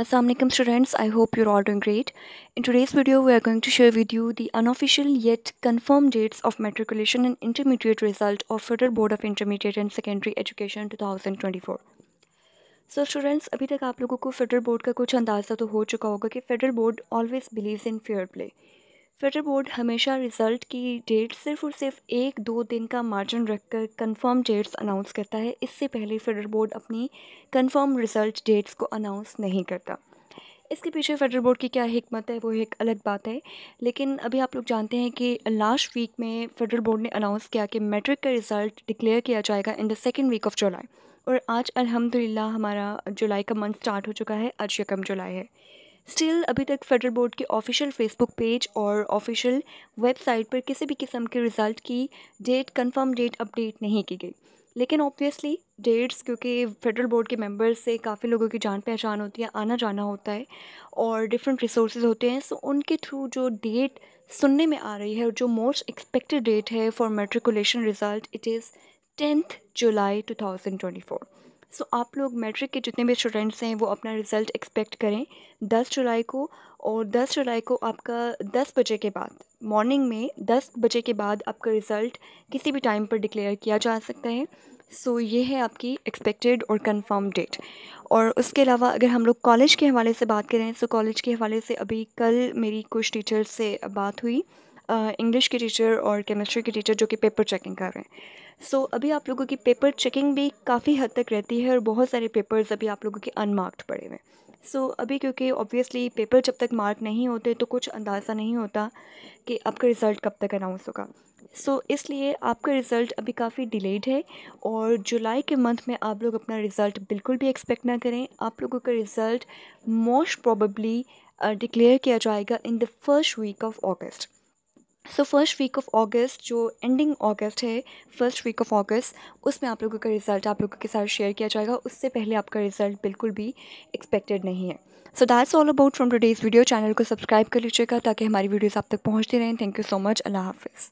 Assalamualaikum students, I hope you're all doing great. In today's video, we are going to share with you the unofficial yet confirmed dates of matriculation and intermediate result of Federal Board of Intermediate and Secondary Education 2024. so students, अभी तक आप लोगों को Federal Board का कुछ अंदाज़ा तो हो चुका होगा कि Federal Board always believes in fair play. Federal board हमेशा रिज़ल्ट की डेट सिर्फ और सिर्फ एक दो दिन का मार्जिन रखकर कंफर्म डेट्स अनाउंस करता है इससे पहले फेडरल बोर्ड अपनी कंफर्म रिज़ल्ट डेट्स को अनाउंस नहीं करता इसके पीछे फेडरल बोर्ड की क्या हमत है वो एक अलग बात है लेकिन अभी आप लोग जानते हैं कि लास्ट वीक में फेडरल बोर्ड ने अनाउंस किया कि मैट्रिक का रिज़ल्ट डिक्लेयर किया जाएगा in the second week of July और आज अलहमदिल्ला हमारा जुलाई का मंथ स्टार्ट हो चुका है आज यकम जुलाई है स्टिल अभी तक फेडरल बोर्ड के ऑफिशियल फेसबुक पेज और ऑफिशियल वेबसाइट पर किसी भी किस्म के रिज़ल्ट की डेट कंफर्म डेट अपडेट नहीं की गई लेकिन ऑब्वियसली डेट्स क्योंकि फेडरल बोर्ड के मेंबर्स से काफ़ी लोगों की जान पहचान होती है आना जाना होता है और डिफरेंट रिसोर्सेज होते हैं सो उनके थ्रू जो डेट सुनने में आ रही है और जो मोस्ट एक्सपेक्टेड डेट है for matriculation result it is tenth July two thousand twenty four so आप लोग मैट्रिक के जितने भी स्टूडेंट्स हैं वो अपना रिज़ल्ट एक्सपेक्ट करें दस जुलाई को और दस जुलाई को आपका दस बजे के बाद मॉर्निंग में दस बजे के बाद आपका रिज़ल्ट किसी भी टाइम पर डिक्लेयर किया जा सकता है सो so, ये है आपकी एक्सपेक्टेड और कंफर्म डेट और उसके अलावा अगर हम लोग कॉलेज के हवाले से बात करें तो कॉलेज के हवाले से अभी कल मेरी कुछ टीचर्स से बात हुई इंग्लिश की टीचर और केमिस्ट्री की टीचर जो कि पेपर चेकिंग कर रहे हैं सो so, अभी आप लोगों की पेपर चेकिंग भी काफ़ी हद तक रहती है और बहुत सारे पेपर्स अभी आप लोगों के अनमार्क्ड पड़े हुए हैं सो so, अभी क्योंकि ऑब्वियसली पेपर जब तक मार्क नहीं होते तो कुछ अंदाज़ा नहीं होता कि आपका रिज़ल्ट कब तक अनाउंस होगा सो so, इसलिए आपका रिज़ल्ट अभी काफ़ी डिलेड है और जुलाई के मंथ में आप लोग अपना रिज़ल्ट बिल्कुल भी एक्सपेक्ट ना करें आप लोगों का रिज़ल्ट मोस्ट प्रॉबली डिक्लेयर किया जाएगा in the first week of August so first week of August जो एंडिंग अगस्त है फर्स्ट वीक ऑफ अगस्त उसमें आप लोगों का रिज़ल्ट आप लोगों के साथ शेयर किया जाएगा उससे पहले आपका रिज़ल्ट बिल्कुल भी एक्सपेक्टेड नहीं है so that's all about from today's video channel को सब्सक्राइब कर लीजिएगा ताकि हमारी वीडियोज़ आप तक पहुँचती रहें थैंक यू सो मच अल्लाह हाफिज़